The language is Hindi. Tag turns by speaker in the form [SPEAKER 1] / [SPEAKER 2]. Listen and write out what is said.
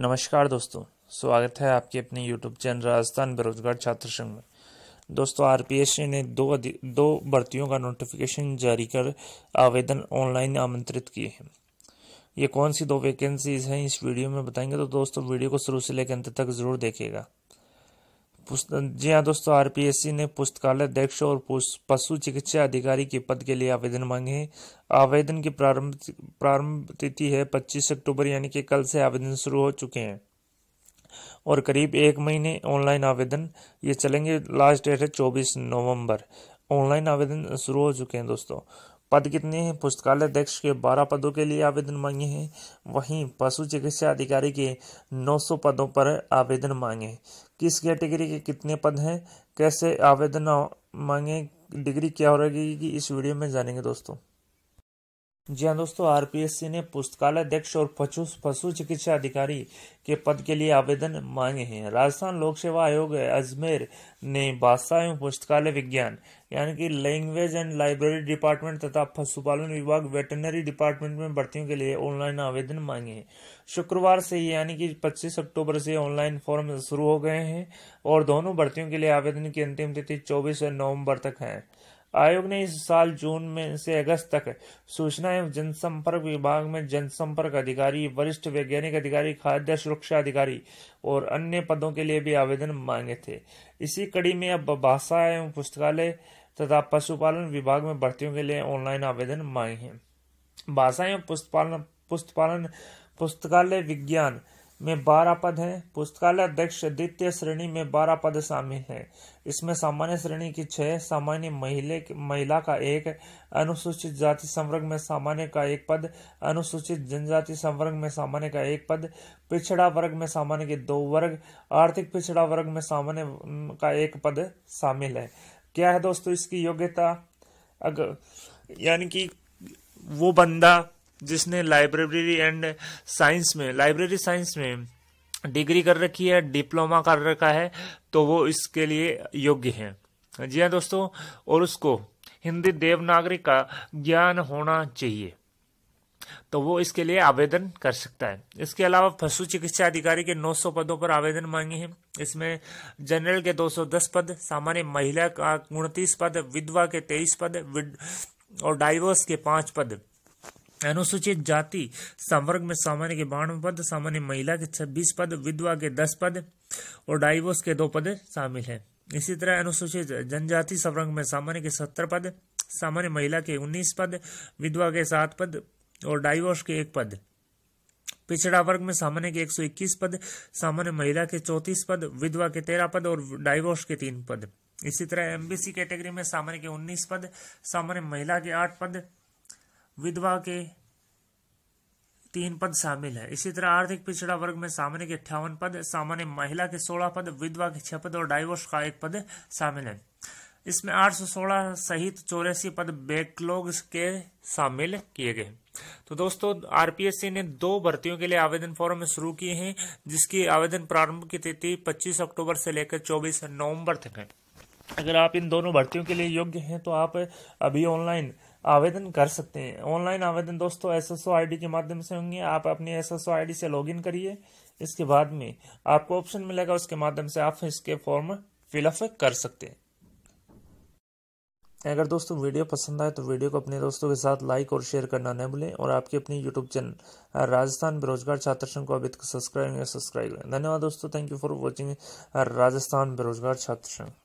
[SPEAKER 1] नमस्कार दोस्तों स्वागत है आपके अपने यूट्यूब चैनल राजस्थान बेरोजगार छात्र संघ में दोस्तों आरपीएससी ने दो दो भर्तियों का नोटिफिकेशन जारी कर आवेदन ऑनलाइन आमंत्रित किए हैं ये कौन सी दो वैकेंसीज हैं इस वीडियो में बताएंगे तो दोस्तों वीडियो को शुरू से लेकर अंत तक ज़रूर देखेगा जी हाँ दोस्तों आरपीएससी ने पुस्तकालय अध्यक्ष और पशु चिकित्सा अधिकारी के पद के लिए आवेदन मांगे हैं आवेदन की प्रारंभ प्रारंभ तिथि है 25 अक्टूबर यानी कि कल से आवेदन शुरू हो चुके हैं और करीब एक महीने ऑनलाइन आवेदन ये चलेंगे लास्ट डेट है 24 नवंबर ऑनलाइन आवेदन शुरू हो चुके हैं दोस्तों पद कितने हैं पुस्तकालय अध्यक्ष के बारह पदों के लिए आवेदन मांगे हैं वहीं पशु चिकित्सा अधिकारी के नौ सौ पदों पर आवेदन मांगे किस कैटेगरी के कितने पद हैं कैसे आवेदन मांगे डिग्री क्या हो रहेगी इस वीडियो में जानेंगे दोस्तों जी हाँ दोस्तों आरपीएससी ने पुस्तकालय अध्यक्ष और पशु पशु चिकित्सा अधिकारी के पद के लिए आवेदन मांगे हैं राजस्थान लोक सेवा आयोग अजमेर ने भाषा एवं पुस्तकालय विज्ञान यानी कि लैंग्वेज एंड लाइब्रेरी डिपार्टमेंट तथा पशुपालन विभाग वेटनरी डिपार्टमेंट में भर्तियों के लिए ऑनलाइन आवेदन मांगे हैं शुक्रवार से ही यानी कि 25 अक्टूबर से ऑनलाइन फॉर्म शुरू हो गए हैं और दोनों भर्तियों के लिए आवेदन की अंतिम तिथि 24 नवंबर तक है आयोग ने इस साल जून में से अगस्त तक सूचना एवं जनसंपर्क विभाग में जनसंपर्क अधिकारी वरिष्ठ वैज्ञानिक अधिकारी खाद्य सुरक्षा अधिकारी और अन्य पदों के लिए भी आवेदन मांगे थे इसी कड़ी में अब भाषा एवं पुस्तकालय तथा पशुपालन विभाग में भर्तियों के लिए ऑनलाइन आवेदन मांगे हैं भाषा एवं पुस्तपालन पुस्तपालन पुस्तकालय विज्ञान में बारह पद हैं पुस्तकालय अध्यक्ष द्वितीय श्रेणी में बारह पद शामिल हैं इसमें सामान्य श्रेणी की छह सामान्य महिले महिला का एक अनुसूचित जाति संवर्ग में सामान्य का एक पद अनुसूचित जनजाति संवर्ग में सामान्य का एक पद पिछड़ा वर्ग में सामान्य के दो वर्ग आर्थिक पिछड़ा वर्ग में सामान्य का एक पद शामिल है क्या है दोस्तों इसकी योग्यता अगर यानी कि वो बंदा जिसने लाइब्रेरी एंड साइंस में लाइब्रेरी साइंस में डिग्री कर रखी है डिप्लोमा कर रखा है तो वो इसके लिए योग्य हैं जी हाँ दोस्तों और उसको हिंदी देवनागरी का ज्ञान होना चाहिए तो वो इसके लिए आवेदन कर सकता है इसके अलावा पशु चिकित्सा अधिकारी के 900 पदों पर आवेदन मांगे हैं इसमें जनरल के 210 पद सामान्य महिला का उनतीस पद विधवा के 23 पद और डाइवोर्स के पांच पद अनुसूचित जाति संवर्ग में सामान्य के बानवे पद सामान्य महिला के छब्बीस पद विधवा के दस पद और डाइवोर्स के दो पद शामिल हैं इसी तरह अनुसूचित जनजाति संवर्ग में सामान्य के सत्तर पद सामान्य महिला के उन्नीस पद विधवा के सात पद और डाइवोर्स के एक पद पिछड़ा वर्ग में सामान्य के 121 पद सामान्य महिला के 34 पद विधवा के 13 पद और डाइवोर्स के तीन पद इसी तरह एमबीसी कैटेगरी में सामान्य के 19 पद सामान्य महिला के 8 पद विधवा के तीन पद शामिल है इसी तरह आर्थिक पिछड़ा वर्ग में सामान्य के अठावन पद सामान्य महिला के सोलह पद विधवा के छह पद और डाइवोर्स का एक पद शामिल है इसमें 816 सहित चौरासी पद बैकलॉग के शामिल किए गए तो दोस्तों आरपीएससी ने दो भर्तियों के लिए आवेदन फॉर्म शुरू किए हैं जिसकी आवेदन प्रारंभ की तिथि 25 अक्टूबर से लेकर 24 नवंबर तक है अगर आप इन दोनों भर्तियों के लिए योग्य हैं तो आप अभी ऑनलाइन आवेदन कर सकते हैं ऑनलाइन आवेदन दोस्तों एस एस के माध्यम से होंगे आप अपने एस एस से लॉगिन करिए इसके बाद में आपको ऑप्शन मिलेगा उसके माध्यम से आप इसके फॉर्म फिलअप कर सकते हैं अगर दोस्तों वीडियो पसंद आए तो वीडियो को अपने दोस्तों के साथ लाइक और शेयर करना न भूलें और आपके अपने यूट्यूब चैनल राजस्थान बेरोजगार छात्र संघ को अभी तक सब्सक्राइब या सब्सक्राइब करें धन्यवाद दोस्तों thank you for watching Rajasthan बेरोजगार छात्र संघ